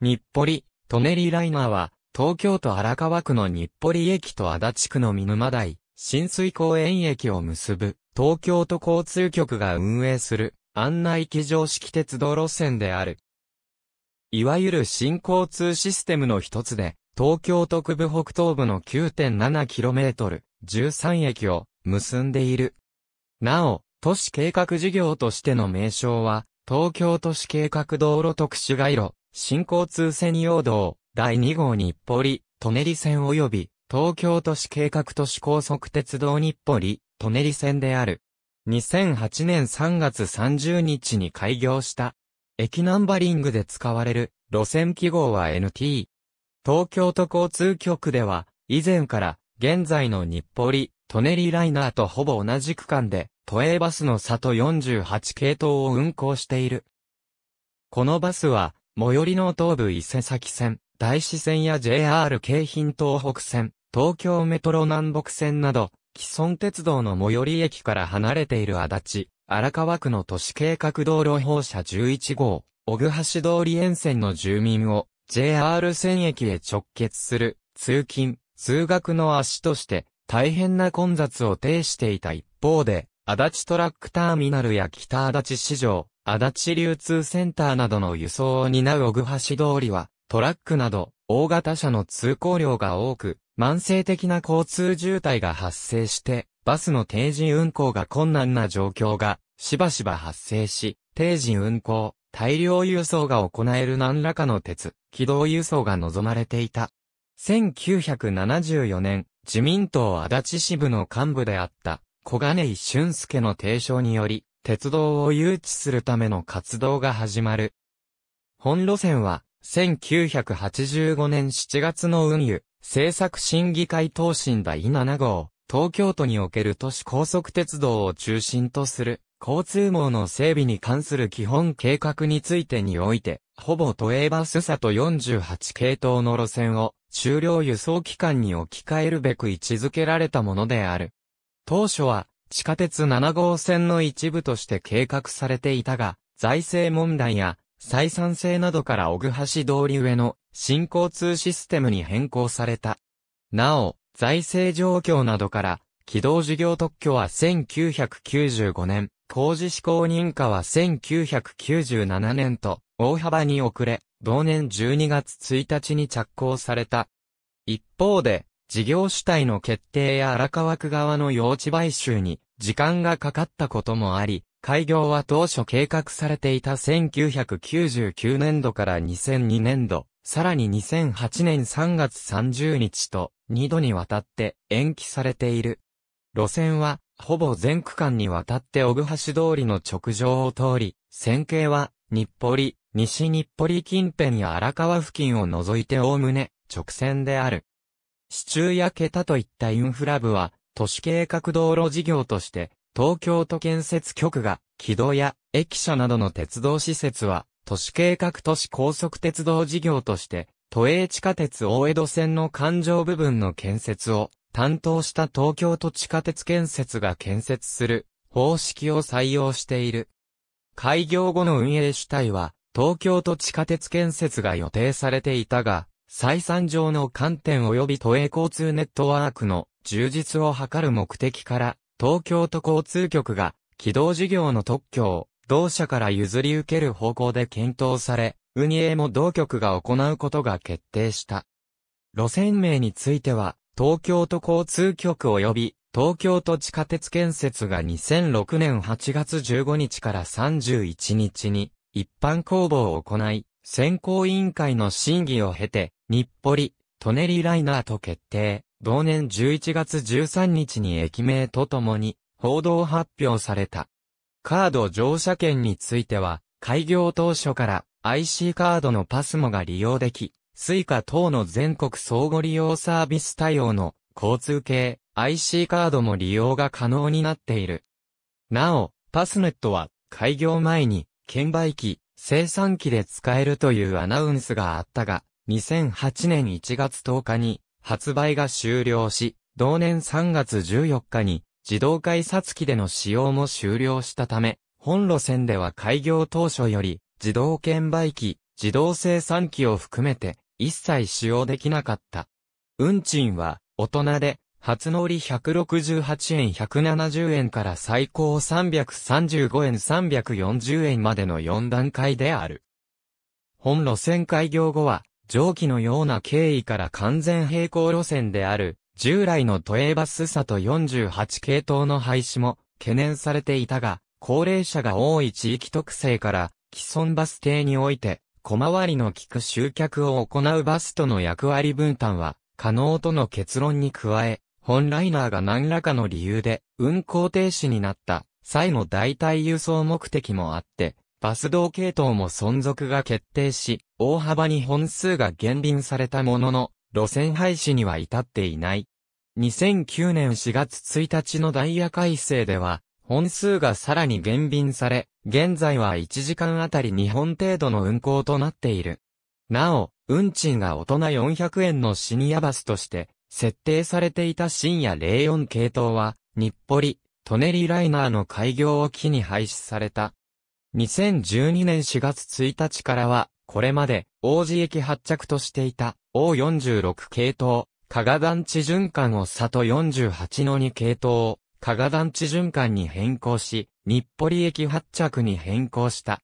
日暮里、トネリライナーは、東京都荒川区の日暮里駅と足立区の見沼台、浸水公園駅を結ぶ、東京都交通局が運営する、案内機常式鉄道路線である。いわゆる新交通システムの一つで、東京都区部北東部の 9.7km、13駅を結んでいる。なお、都市計画事業としての名称は、東京都市計画道路特殊街路、新交通専用道、第2号日暮里、舎人線及び、東京都市計画都市高速鉄道日暮里、舎人線である。2008年3月30日に開業した。駅ナンバリングで使われる路線記号は NT。東京都交通局では、以前から現在の日暮里、舎人ライナーとほぼ同じ区間で、都営バスの里48系統を運行している。このバスは、最寄りの東武伊勢崎線、大師線や JR 京浜東北線、東京メトロ南北線など、既存鉄道の最寄り駅から離れている足立、荒川区の都市計画道路放射11号、小久橋通り沿線の住民を JR 線駅へ直結する通勤、通学の足として大変な混雑を呈していた一方で、足立トラックターミナルや北足立市場、足立流通センターなどの輸送を担う小久橋通りは、トラックなど、大型車の通行量が多く、慢性的な交通渋滞が発生して、バスの定時運行が困難な状況が、しばしば発生し、定時運行、大量輸送が行える何らかの鉄、軌道輸送が望まれていた。1974年、自民党足立支部の幹部であった、小金井俊介の提唱により、鉄道を誘致するための活動が始まる。本路線は、1985年7月の運輸、政策審議会答申第7号、東京都における都市高速鉄道を中心とする、交通網の整備に関する基本計画についてにおいて、ほぼ都営バスさと48系統の路線を、終了輸送期間に置き換えるべく位置づけられたものである。当初は、地下鉄7号線の一部として計画されていたが、財政問題や採算性などから小久橋通り上の新交通システムに変更された。なお、財政状況などから、軌道事業特許は1995年、工事施行認可は1997年と、大幅に遅れ、同年12月1日に着工された。一方で、事業主体の決定や荒川区側の用地買収に時間がかかったこともあり、開業は当初計画されていた1999年度から2002年度、さらに2008年3月30日と2度にわたって延期されている。路線は、ほぼ全区間にわたって小具橋通りの直上を通り、線形は、日暮里、西日暮里近辺や荒川付近を除いておおむね、直線である。支柱や桁といったインフラ部は、都市計画道路事業として、東京都建設局が、軌道や駅舎などの鉄道施設は、都市計画都市高速鉄道事業として、都営地下鉄大江戸線の環状部分の建設を担当した東京都地下鉄建設が建設する方式を採用している。開業後の運営主体は東京都地下鉄建設が予定されていたが、採算上の観点及び都営交通ネットワークの充実を図る目的から、東京都交通局が、軌道事業の特許を、同社から譲り受ける方向で検討され、運営も同局が行うことが決定した。路線名については、東京都交通局及び、東京都地下鉄建設が2006年8月15日から31日に、一般公募を行い、選考委員会の審議を経て、日暮里、トネリライナーと決定。同年11月13日に駅名とともに報道発表された。カード乗車券については、開業当初から IC カードのパスモが利用でき、スイカ等の全国相互利用サービス対応の交通系 IC カードも利用が可能になっている。なお、パスネットは開業前に券売機、生産機で使えるというアナウンスがあったが、2008年1月10日に発売が終了し、同年3月14日に自動改札機での使用も終了したため、本路線では開業当初より自動券売機、自動生産機を含めて一切使用できなかった。運賃は大人で初乗り168円170円から最高335円340円までの4段階である。本路線開業後は蒸気のような経緯から完全平行路線である、従来の都営バスさと48系統の廃止も懸念されていたが、高齢者が多い地域特性から、既存バス停において、小回りの利く集客を行うバスとの役割分担は、可能との結論に加え、本ライナーが何らかの理由で運行停止になった際の代替輸送目的もあって、バス道系統も存続が決定し、大幅に本数が減便されたものの、路線廃止には至っていない。2009年4月1日のダイヤ改正では、本数がさらに減便され、現在は1時間あたり2本程度の運行となっている。なお、運賃が大人400円のシニアバスとして、設定されていた深夜04系統は、日暮里、トネリライナーの開業を機に廃止された。2012年4月1日からは、これまで、王子駅発着としていた、O46 系統、加賀団地循環を里48の2系統を、加賀団地循環に変更し、日暮里駅発着に変更した。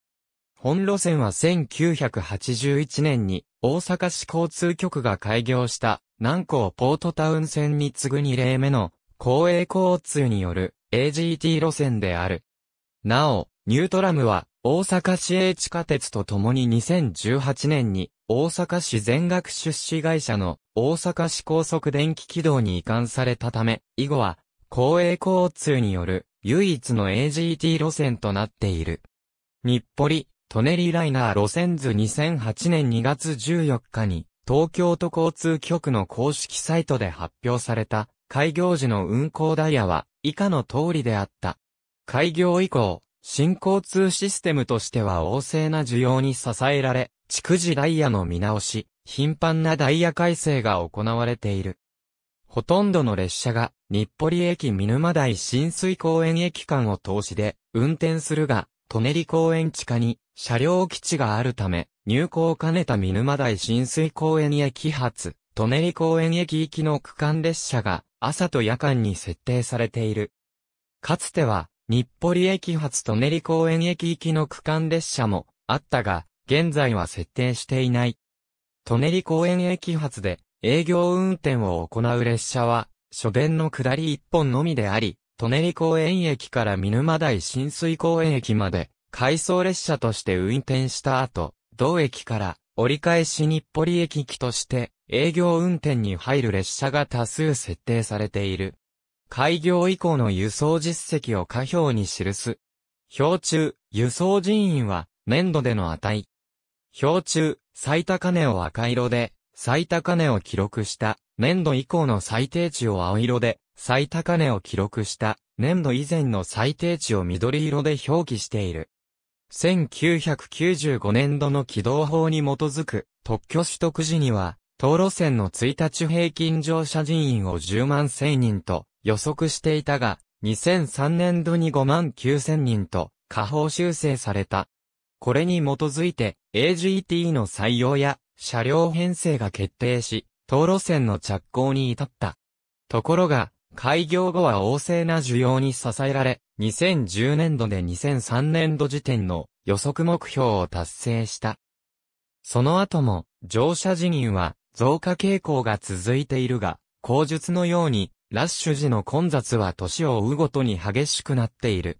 本路線は1981年に、大阪市交通局が開業した、南港ポートタウン線に次ぐ2例目の、公営交通による AGT 路線である。なお、ニュートラムは、大阪市営地下鉄とともに2018年に、大阪市全額出資会社の大阪市高速電気軌道に移管されたため、以後は、公営交通による唯一の AGT 路線となっている。日暮里、舎人ライナー路線図2008年2月14日に、東京都交通局の公式サイトで発表された、開業時の運行ダイヤは、以下の通りであった。開業以降、新交通システムとしては旺盛な需要に支えられ、逐次ダイヤの見直し、頻繁なダイヤ改正が行われている。ほとんどの列車が日暮里駅見沼台浸水公園駅間を通しで運転するが、舎人公園地下に車両基地があるため、入港を兼ねた見沼台浸水公園駅発、舎人公園駅行きの区間列車が朝と夜間に設定されている。かつては日暮里駅発舎練公園駅行きの区間列車もあったが、現在は設定していない。舎人公園駅発で営業運転を行う列車は、初電の下り1本のみであり、舎人公園駅から見沼台浸水公園駅まで、回送列車として運転した後、同駅から折り返し日暮里駅機として営業運転に入る列車が多数設定されている。開業以降の輸送実績を下表に記す。表中、輸送人員は、年度での値。表中、最高値を赤色で、最高値を記録した、年度以降の最低値を青色で、最高値を記録した、年度以前の最低値を緑色で表記している。1995年度の起動法に基づく特許取得時には、東路線の1日平均乗車人員を10万1000人と予測していたが、2003年度に5万9000人と下方修正された。これに基づいて AGT の採用や車両編成が決定し、東路線の着工に至った。ところが、開業後は旺盛な需要に支えられ、2010年度で2003年度時点の予測目標を達成した。その後も乗車人員は増加傾向が続いているが、口述のように、ラッシュ時の混雑は年を追うごとに激しくなっている。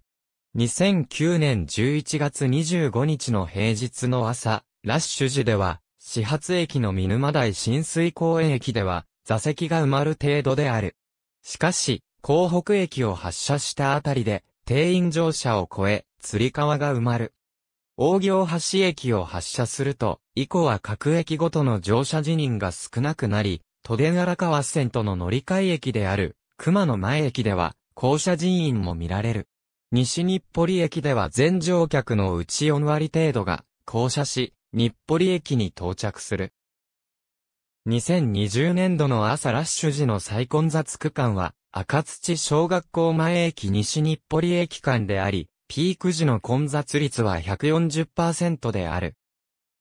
2009年11月25日の平日の朝、ラッシュ時では、始発駅の見沼台浸水公園駅では、座席が埋まる程度である。しかし、港北駅を発車したあたりで、定員乗車を超え、釣り川が埋まる。大行橋駅を発車すると、以降は各駅ごとの乗車辞任が少なくなり、都電荒川線との乗り換え駅である、熊野前駅では、降車人員も見られる。西日暮里駅では全乗客のうち4割程度が、降車し、日暮里駅に到着する。2020年度の朝ラッシュ時の再混雑区間は、赤土小学校前駅西日暮里駅間であり、ピーク時の混雑率は140%である。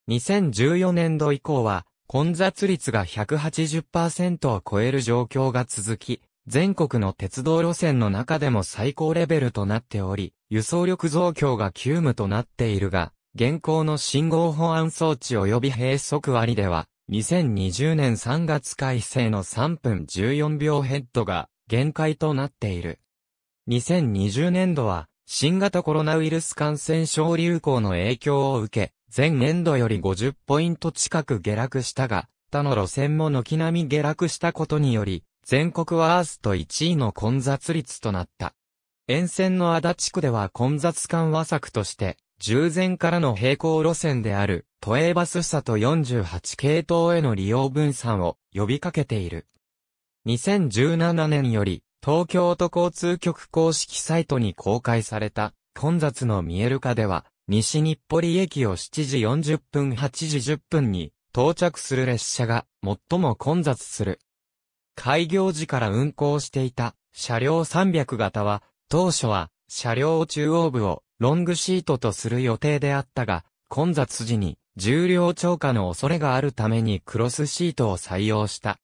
2014年度以降は、混雑率が180%を超える状況が続き、全国の鉄道路線の中でも最高レベルとなっており、輸送力増強が急務となっているが、現行の信号保安装置及び閉塞割では、2020年3月改正の3分14秒ヘッドが限界となっている。2020年度は、新型コロナウイルス感染症流行の影響を受け、前年度より50ポイント近く下落したが、他の路線も軒並み下落したことにより、全国ワースト1位の混雑率となった。沿線の足立区では混雑緩和策として、従前からの並行路線である、都営バス車と48系統への利用分散を呼びかけている。2017年より、東京都交通局公式サイトに公開された、混雑の見える化では、西日暮里駅を7時40分8時10分に到着する列車が最も混雑する。開業時から運行していた車両300型は当初は車両中央部をロングシートとする予定であったが混雑時に重量超過の恐れがあるためにクロスシートを採用した。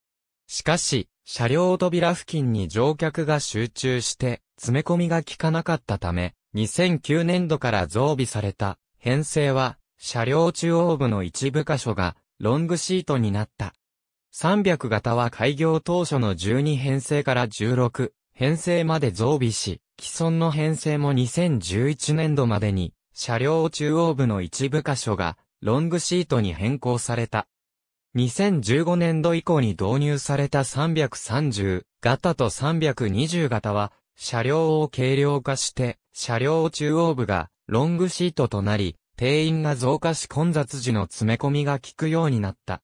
しかし、車両扉付近に乗客が集中して、詰め込みが効かなかったため、2009年度から増備された編成は車両中央部の一部箇所がロングシートになった。300型は開業当初の12編成から16編成まで増備し、既存の編成も2011年度までに車両中央部の一部箇所がロングシートに変更された。2015年度以降に導入された330型と320型は車両を軽量化して車両中央部がロングシートとなり、定員が増加し混雑時の詰め込みが効くようになった。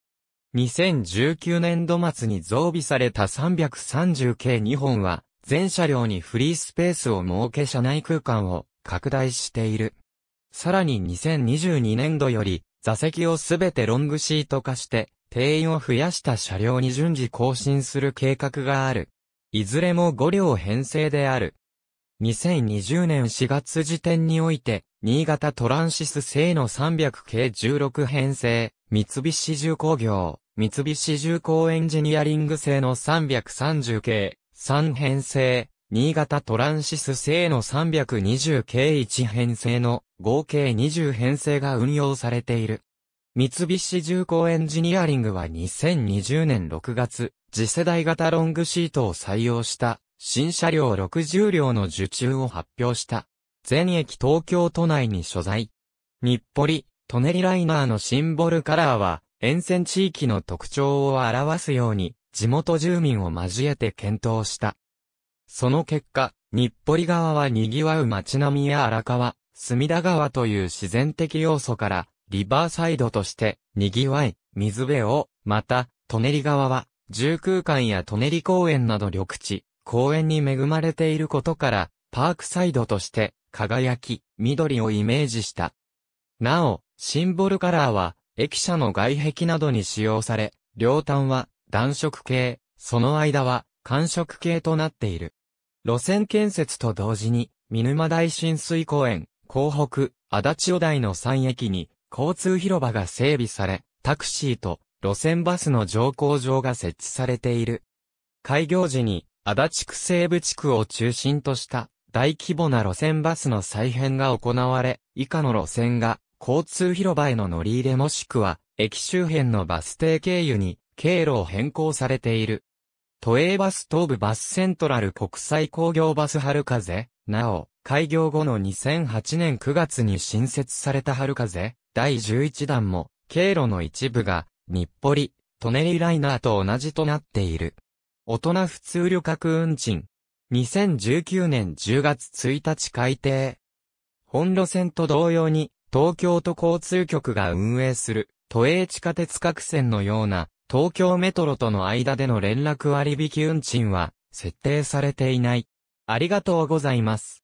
2019年度末に増備された330系2本は、全車両にフリースペースを設け車内空間を拡大している。さらに2022年度より、座席をすべてロングシート化して、定員を増やした車両に順次更新する計画がある。いずれも5両編成である。2020年4月時点において、新潟トランシス製の300系16編成、三菱重工業、三菱重工エンジニアリング製の330系、3編成、新潟トランシス製の320系1編成の合計20編成が運用されている。三菱重工エンジニアリングは2020年6月、次世代型ロングシートを採用した新車両60両の受注を発表した。全駅東京都内に所在。日暮里、舎人ライナーのシンボルカラーは、沿線地域の特徴を表すように、地元住民を交えて検討した。その結果、日暮里側は賑わう街並みや荒川、隅田川という自然的要素から、リバーサイドとして賑わい、水辺を、また、舎人側は、住空間や舎人公園など緑地、公園に恵まれていることから、パークサイドとして、輝き、緑をイメージした。なお、シンボルカラーは、駅舎の外壁などに使用され、両端は、暖色系、その間は、寒色系となっている。路線建設と同時に、見沼大浸水公園、港北、足立小台の3駅に、交通広場が整備され、タクシーと路線バスの乗降場が設置されている。開業時に足立区西部地区を中心とした大規模な路線バスの再編が行われ、以下の路線が交通広場への乗り入れもしくは駅周辺のバス停経由に経路を変更されている。都営バス東部バスセントラル国際工業バス春風、なお、開業後の2008年9月に新設された春風、第11弾も、経路の一部が、日暮里、舎人ライナーと同じとなっている。大人普通旅客運賃。2019年10月1日改定。本路線と同様に、東京都交通局が運営する、都営地下鉄各線のような、東京メトロとの間での連絡割引運賃は、設定されていない。ありがとうございます。